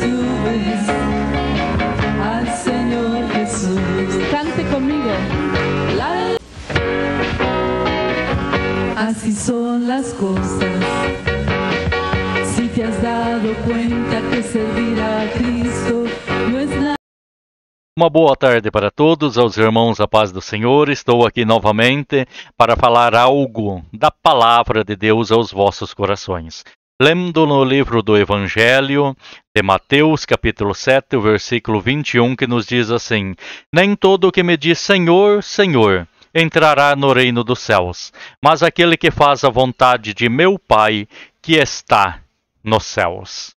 subes al Señor Jesús. Cante conmigo. Así son las cosas. Si te has dado cuenta que servir a Cristo no es nada. Uma boa tarde para todos, aos irmãos, a paz do Senhor. Estou aqui novamente para falar algo da palavra de Deus aos vossos corações. Lendo no livro do Evangelho de Mateus, capítulo 7, versículo 21, que nos diz assim: Nem todo o que me diz Senhor, Senhor entrará no reino dos céus, mas aquele que faz a vontade de meu Pai que está nos céus.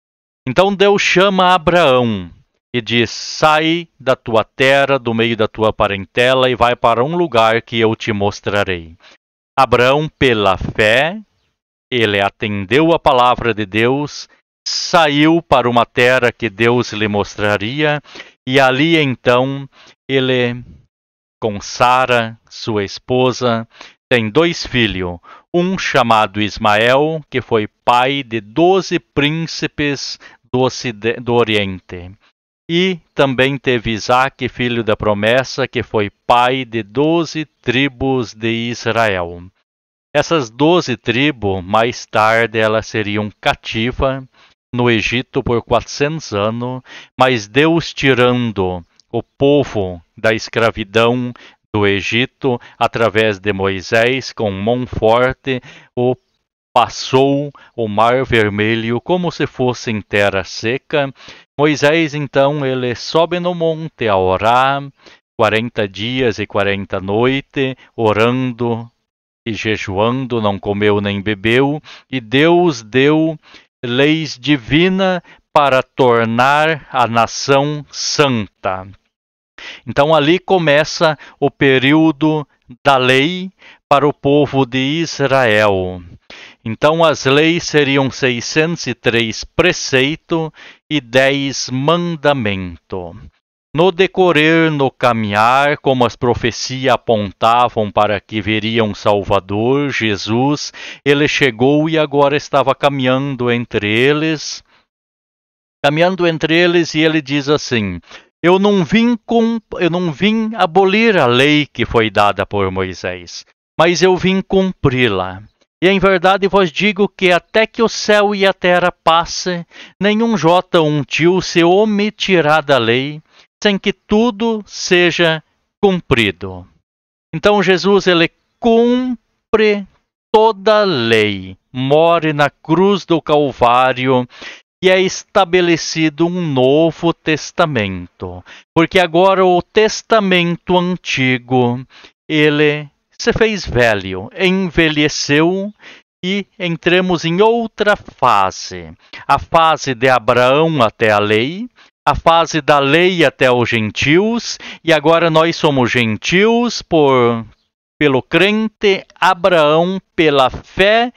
Então Deus chama Abraão e diz: Sai da tua terra, do meio da tua parentela e vai para um lugar que eu te mostrarei. Abraão, pela fé, ele atendeu a palavra de Deus, saiu para uma terra que Deus lhe mostraria, e ali então ele, com Sara, sua esposa, tem dois filhos, um chamado Ismael, que foi pai de doze príncipes do, do Oriente. E também teve Isaac, filho da promessa, que foi pai de doze tribos de Israel. Essas doze tribos, mais tarde, elas seriam cativas no Egito por 400 anos, mas Deus tirando o povo da escravidão do Egito através de Moisés com mão forte, o passou o mar vermelho como se fosse em terra seca. Moisés então ele sobe no monte a orar 40 dias e 40 noites, orando e jejuando não comeu nem bebeu, e Deus deu leis divina para tornar a nação santa. Então ali começa o período da lei para o povo de Israel. Então as leis seriam 603 preceito e 10 mandamento. No decorrer, no caminhar, como as profecias apontavam para que veriam um Salvador, Jesus, ele chegou e agora estava caminhando entre eles. Caminhando entre eles, e ele diz assim: Eu não vim, com, eu não vim abolir a lei que foi dada por Moisés, mas eu vim cumpri-la. E em verdade vos digo que até que o céu e a terra passe, nenhum jota um tio se omitirá da lei sem que tudo seja cumprido. Então Jesus ele cumpre toda a lei, morre na cruz do Calvário e é estabelecido um novo testamento, porque agora o testamento antigo ele se fez velho, envelheceu e entramos em outra fase, a fase de Abraão até a lei, a fase da lei até os gentios, e agora nós somos gentios por pelo crente Abraão, pela fé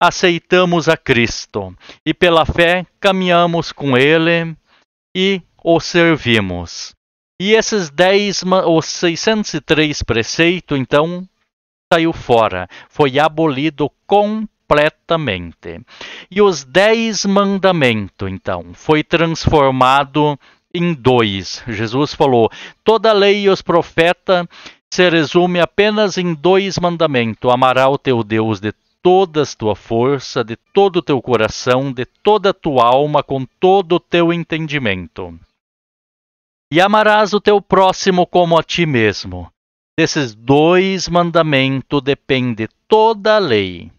aceitamos a Cristo e pela fé caminhamos com ele e o servimos. E esses 10 os 603 preceito então saiu fora, foi abolido completamente completamente. E os dez mandamentos, então, foi transformado em dois. Jesus falou: toda a lei e os profetas se resume apenas em dois mandamentos: amará o teu Deus de toda a tua força, de todo o teu coração, de toda a tua alma, com todo o teu entendimento. E amarás o teu próximo como a ti mesmo. Desses dois mandamentos depende toda a lei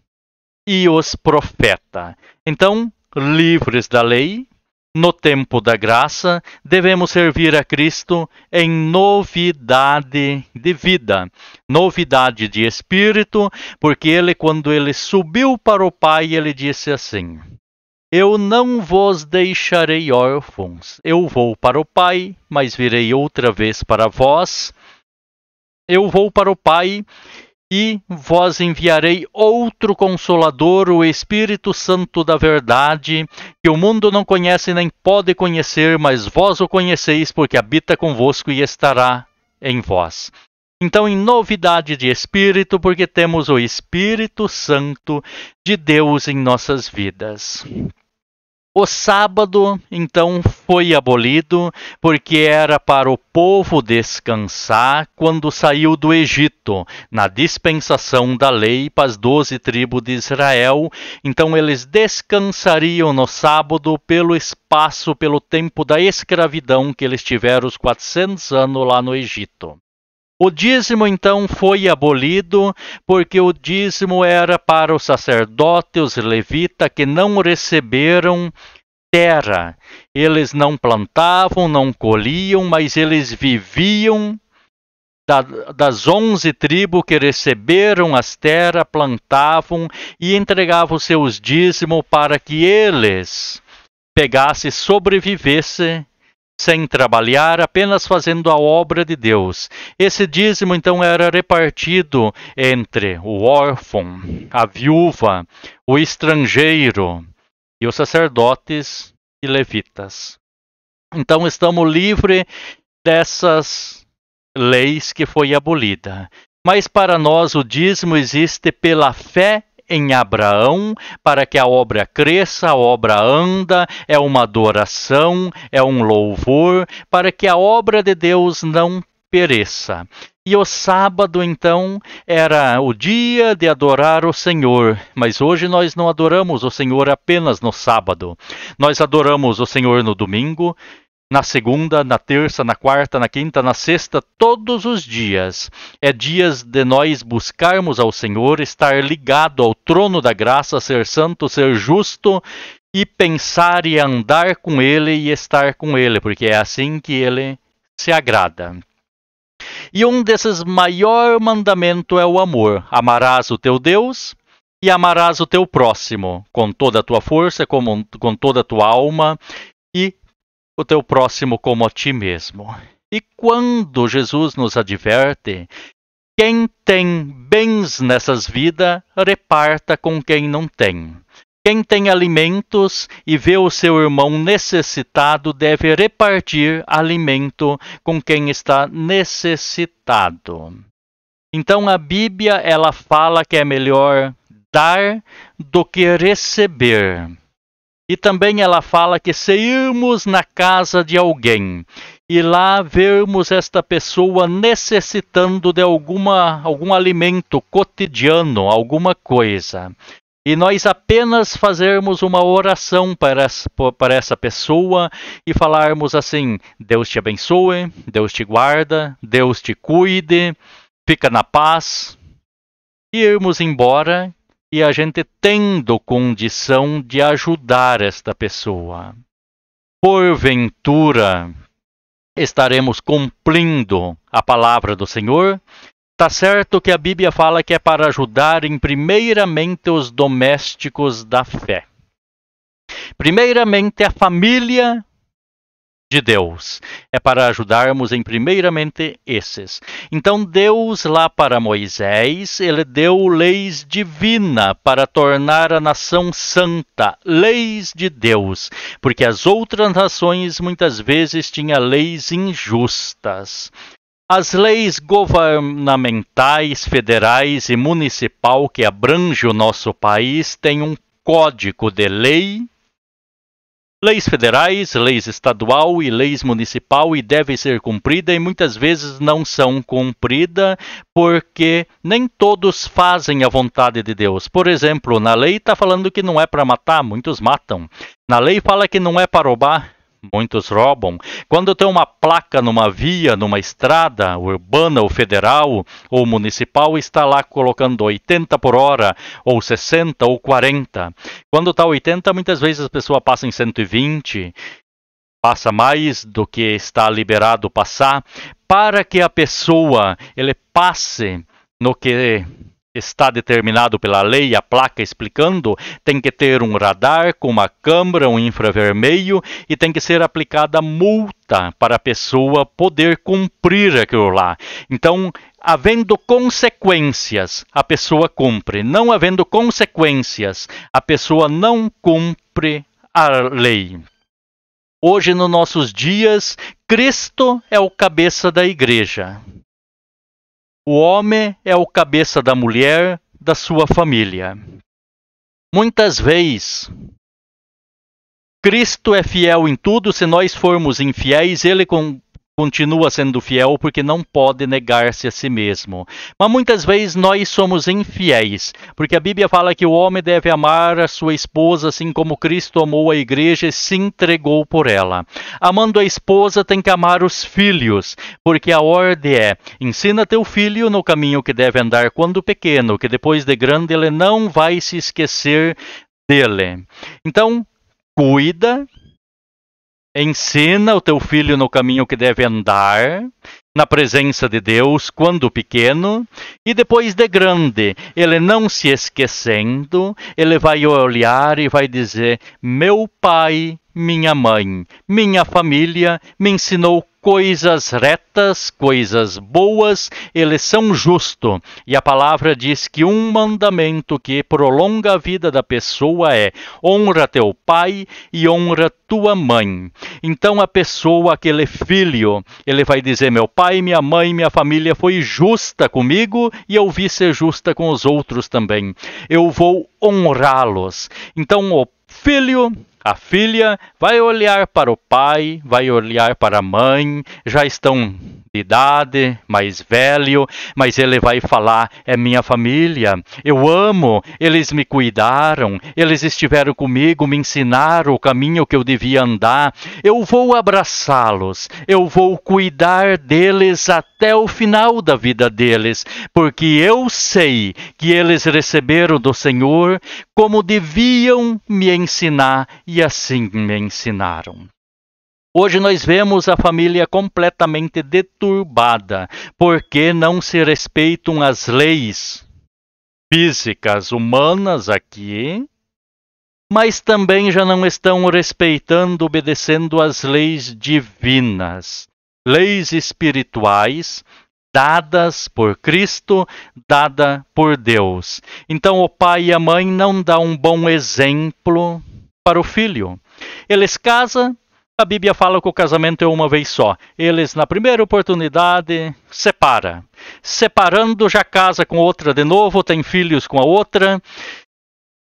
e os profetas. Então, livres da lei, no tempo da graça, devemos servir a Cristo em novidade de vida, novidade de espírito, porque ele, quando ele subiu para o Pai, ele disse assim: Eu não vos deixarei órfãos, eu vou para o Pai, mas virei outra vez para vós. Eu vou para o Pai e vós enviarei outro consolador, o Espírito Santo da Verdade, que o mundo não conhece nem pode conhecer, mas vós o conheceis, porque habita convosco e estará em vós. Então, em novidade de espírito, porque temos o Espírito Santo de Deus em nossas vidas. O sábado, então, foi abolido, porque era para o povo descansar quando saiu do Egito, na dispensação da lei para as doze tribos de Israel. Então, eles descansariam no sábado pelo espaço, pelo tempo da escravidão que eles tiveram os 400 anos lá no Egito. O dízimo então foi abolido, porque o dízimo era para os sacerdotes, os levitas, que não receberam terra. Eles não plantavam, não colhiam, mas eles viviam da, das onze tribos que receberam as terras, plantavam e entregavam seus dízimos para que eles e sobrevivessem sem trabalhar, apenas fazendo a obra de Deus. Esse dízimo então era repartido entre o órfão, a viúva, o estrangeiro e os sacerdotes e levitas. Então estamos livres dessas leis que foi abolida. Mas para nós o dízimo existe pela fé em Abraão para que a obra cresça, a obra anda, é uma adoração, é um louvor, para que a obra de Deus não pereça. E o sábado, então, era o dia de adorar o Senhor. Mas hoje nós não adoramos o Senhor apenas no sábado. Nós adoramos o Senhor no domingo, na segunda, na terça, na quarta, na quinta, na sexta, todos os dias. É dias de nós buscarmos ao Senhor, estar ligado ao trono da graça, ser santo, ser justo e pensar e andar com Ele e estar com Ele, porque é assim que Ele se agrada. E um desses maior mandamento é o amor. Amarás o teu Deus e amarás o teu próximo com toda a tua força, com, com toda a tua alma e o teu próximo como a ti mesmo. E quando Jesus nos adverte, quem tem bens nessas vidas, reparta com quem não tem. Quem tem alimentos e vê o seu irmão necessitado deve repartir alimento com quem está necessitado. Então a Bíblia ela fala que é melhor dar do que receber. E também ela fala que se irmos na casa de alguém e lá vermos esta pessoa necessitando de alguma, algum alimento cotidiano, alguma coisa, e nós apenas fazermos uma oração para, para essa pessoa e falarmos assim: Deus te abençoe, Deus te guarda, Deus te cuide, fica na paz, e irmos embora e a gente tendo condição de ajudar esta pessoa. Porventura, estaremos cumprindo a palavra do Senhor? Tá certo que a Bíblia fala que é para ajudar em primeiramente os domésticos da fé. Primeiramente a família de Deus. É para ajudarmos em primeiramente esses. Então Deus lá para Moisés, ele deu leis divina para tornar a nação santa, leis de Deus, porque as outras nações muitas vezes tinham leis injustas. As leis governamentais, federais e municipal que abrange o nosso país têm um código de lei Leis federais, leis estadual e leis municipal e devem ser cumprida e muitas vezes não são cumprida porque nem todos fazem a vontade de Deus. Por exemplo, na lei está falando que não é para matar, muitos matam. Na lei fala que não é para roubar, Muitos roubam. Quando tem uma placa numa via, numa estrada urbana ou federal ou municipal, está lá colocando 80 por hora, ou 60 ou 40. Quando está 80, muitas vezes a pessoa passa em 120, passa mais do que está liberado passar, para que a pessoa ele passe no que está determinado pela lei a placa explicando, tem que ter um radar com uma câmera, um infravermelho e tem que ser aplicada multa para a pessoa poder cumprir aquilo lá. Então, havendo consequências, a pessoa cumpre. Não havendo consequências, a pessoa não cumpre a lei. Hoje, nos nossos dias, Cristo é o cabeça da igreja. O homem é o cabeça da mulher, da sua família. Muitas vezes, Cristo é fiel em tudo, se nós formos infiéis, ele com continua sendo fiel porque não pode negar-se a si mesmo. Mas muitas vezes nós somos infiéis, porque a Bíblia fala que o homem deve amar a sua esposa assim como Cristo amou a igreja e se entregou por ela. Amando a esposa tem que amar os filhos, porque a ordem é: ensina teu filho no caminho que deve andar quando pequeno, que depois de grande ele não vai se esquecer dele. Então, cuida Ensina o teu filho no caminho que deve andar, na presença de Deus, quando pequeno, e depois de grande, ele não se esquecendo, ele vai olhar e vai dizer: Meu pai minha mãe, minha família me ensinou coisas retas, coisas boas, eles são justo. E a palavra diz que um mandamento que prolonga a vida da pessoa é: honra teu pai e honra tua mãe. Então a pessoa, aquele filho, ele vai dizer: meu pai, minha mãe, minha família foi justa comigo e eu vi ser justa com os outros também. Eu vou honrá-los. Então o filho a filha vai olhar para o pai, vai olhar para a mãe, já estão de idade, mais velho, mas ele vai falar: é minha família, eu amo, eles me cuidaram, eles estiveram comigo, me ensinaram o caminho que eu devia andar, eu vou abraçá-los, eu vou cuidar deles até o final da vida deles, porque eu sei que eles receberam do Senhor como deviam me ensinar e assim me ensinaram. Hoje nós vemos a família completamente deturbada, porque não se respeitam as leis físicas humanas aqui, mas também já não estão respeitando, obedecendo as leis divinas, leis espirituais dadas por Cristo, dada por Deus. Então o pai e a mãe não dão um bom exemplo para o filho. Eles casam a Bíblia fala que o casamento é uma vez só. Eles, na primeira oportunidade, separa. Separando, já casa com outra de novo, tem filhos com a outra,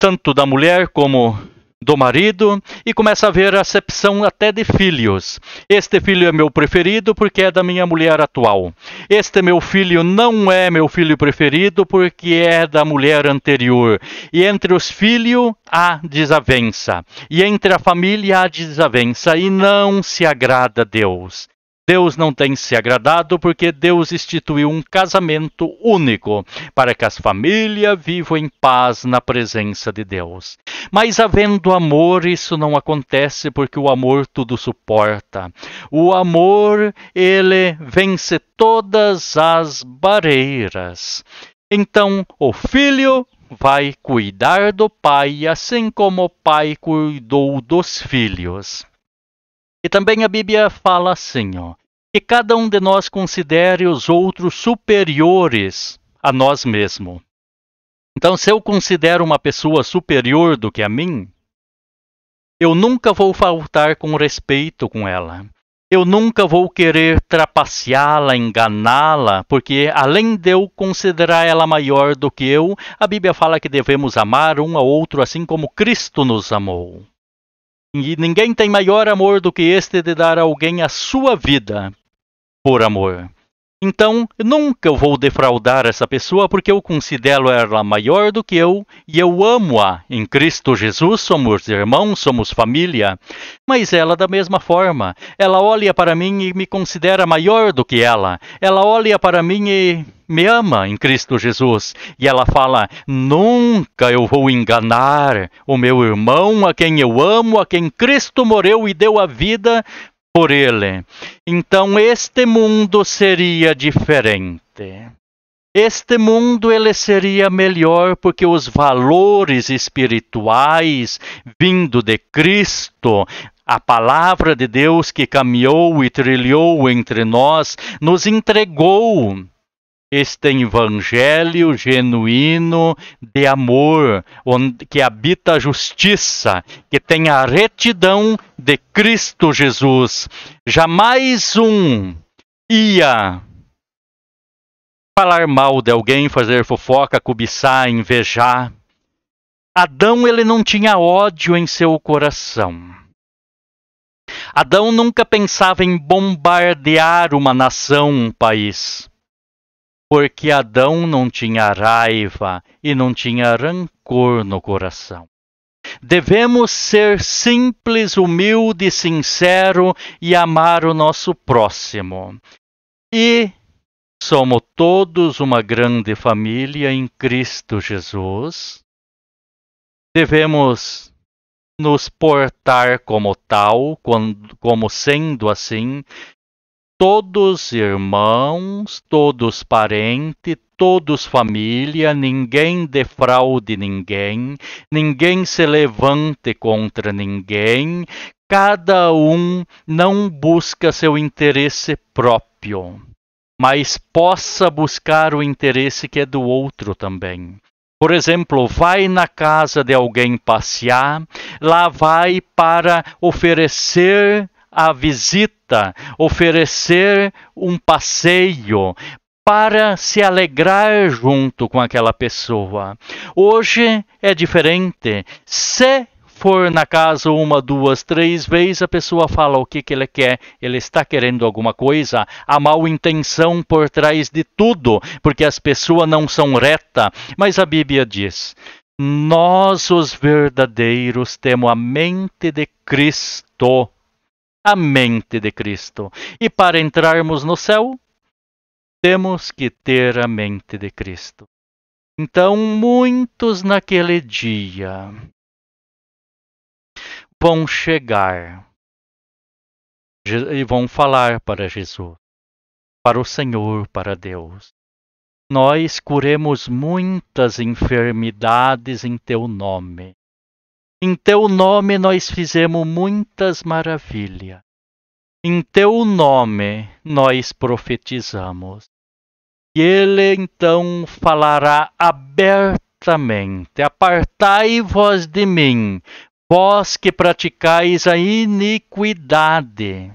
tanto da mulher como do marido e começa a ver acepção até de filhos. Este filho é meu preferido porque é da minha mulher atual. Este meu filho não é meu filho preferido porque é da mulher anterior. E entre os filhos há desavença. E entre a família há desavença. E não se agrada a Deus. Deus não tem se agradado porque Deus instituiu um casamento único para que as famílias vivam em paz na presença de Deus. Mas havendo amor, isso não acontece porque o amor tudo suporta. O amor, ele vence todas as barreiras. Então, o filho vai cuidar do pai, assim como o pai cuidou dos filhos. E também a Bíblia fala assim, ó, que cada um de nós considere os outros superiores a nós mesmos. Então, se eu considero uma pessoa superior do que a mim, eu nunca vou faltar com respeito com ela. Eu nunca vou querer trapaceá-la, enganá-la, porque além de eu considerar ela maior do que eu, a Bíblia fala que devemos amar um ao outro assim como Cristo nos amou. E ninguém tem maior amor do que este de dar a alguém a sua vida por amor. Então, nunca eu vou defraudar essa pessoa porque eu considero ela maior do que eu e eu amo-a. Em Cristo Jesus somos irmãos, somos família. Mas ela, da mesma forma, ela olha para mim e me considera maior do que ela. Ela olha para mim e me ama em Cristo Jesus. E ela fala: Nunca eu vou enganar o meu irmão, a quem eu amo, a quem Cristo morreu e deu a vida por ele. Então este mundo seria diferente. Este mundo ele seria melhor porque os valores espirituais vindo de Cristo, a palavra de Deus que caminhou e trilhou entre nós, nos entregou este evangelho genuíno de amor, onde, que habita a justiça, que tem a retidão de Cristo Jesus. Jamais um ia falar mal de alguém, fazer fofoca, cobiçar, invejar. Adão ele não tinha ódio em seu coração. Adão nunca pensava em bombardear uma nação, um país porque Adão não tinha raiva e não tinha rancor no coração. Devemos ser simples, humilde, sincero e amar o nosso próximo. E somos todos uma grande família em Cristo Jesus. Devemos nos portar como tal, quando, como sendo assim, todos irmãos, todos parentes, todos família, ninguém defraude ninguém, ninguém se levante contra ninguém, cada um não busca seu interesse próprio, mas possa buscar o interesse que é do outro também. Por exemplo, vai na casa de alguém passear, lá vai para oferecer a visita, oferecer um passeio para se alegrar junto com aquela pessoa. Hoje é diferente. Se for na casa uma, duas, três vezes, a pessoa fala o que, que ele quer, ele está querendo alguma coisa, a mal intenção por trás de tudo, porque as pessoas não são retas. Mas a Bíblia diz: nós, os verdadeiros, temos a mente de Cristo a mente de Cristo. E para entrarmos no céu, temos que ter a mente de Cristo. Então, muitos naquele dia vão chegar e vão falar para Jesus, para o Senhor, para Deus. Nós curemos muitas enfermidades em teu nome. Em teu nome nós fizemos muitas maravilhas. Em teu nome nós profetizamos. E ele então falará abertamente: Apartai-vos de mim, vós que praticais a iniquidade.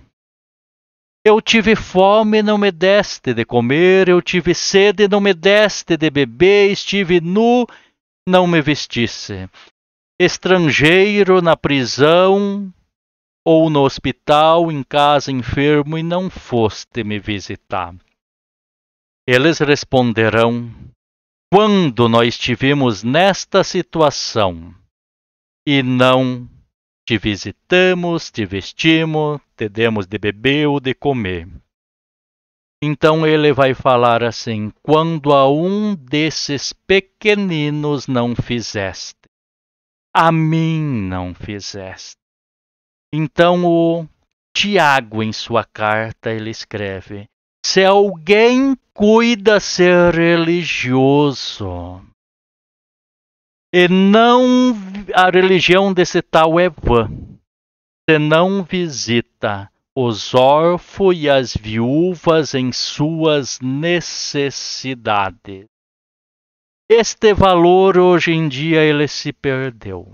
Eu tive fome, não me deste de comer, eu tive sede, não me deste de beber, estive nu, não me vestisse estrangeiro na prisão ou no hospital, em casa enfermo, e não foste me visitar? Eles responderão: Quando nós tivemos nesta situação e não te visitamos, te vestimos, te demos de beber ou de comer. Então ele vai falar assim: quando a um desses pequeninos não fizeste a mim não fizeste. Então o Tiago, em sua carta, ele escreve: Se alguém cuida ser religioso, e não a religião desse tal é vã, se não visita os órfãos e as viúvas em suas necessidades este valor hoje em dia ele se perdeu.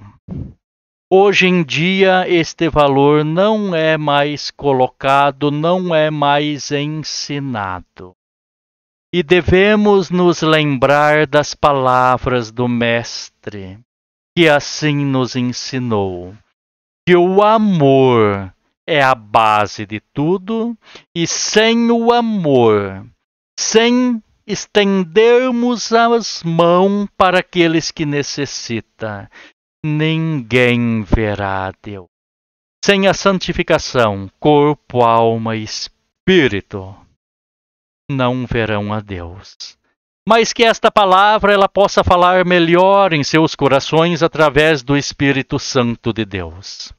Hoje em dia este valor não é mais colocado, não é mais ensinado. E devemos nos lembrar das palavras do mestre, que assim nos ensinou, que o amor é a base de tudo e sem o amor, sem estendermos as mãos para aqueles que necessitam. Ninguém verá a Deus. Sem a santificação, corpo, alma e espírito, não verão a Deus. Mas que esta palavra ela possa falar melhor em seus corações através do Espírito Santo de Deus.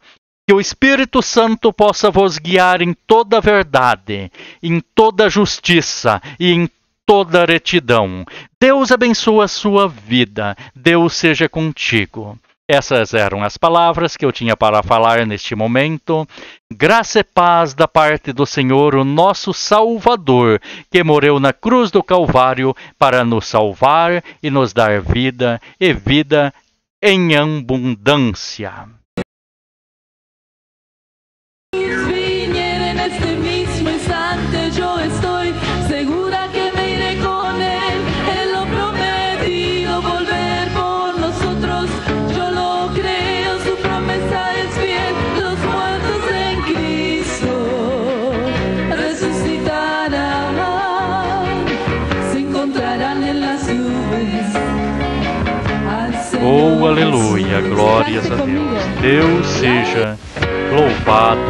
Que o Espírito Santo possa vos guiar em toda verdade, em toda justiça e em toda retidão. Deus abençoe a sua vida. Deus seja contigo. Essas eram as palavras que eu tinha para falar neste momento. Graça e paz da parte do Senhor, o nosso Salvador, que morreu na cruz do Calvário para nos salvar e nos dar vida e vida em abundância. Oh, aleluia, glórias a Deus. Deus seja louvado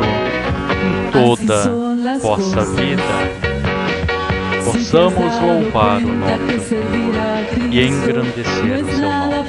em toda vossa vida. Possamos louvar o nome do Senhor e engrandecer o seu nome.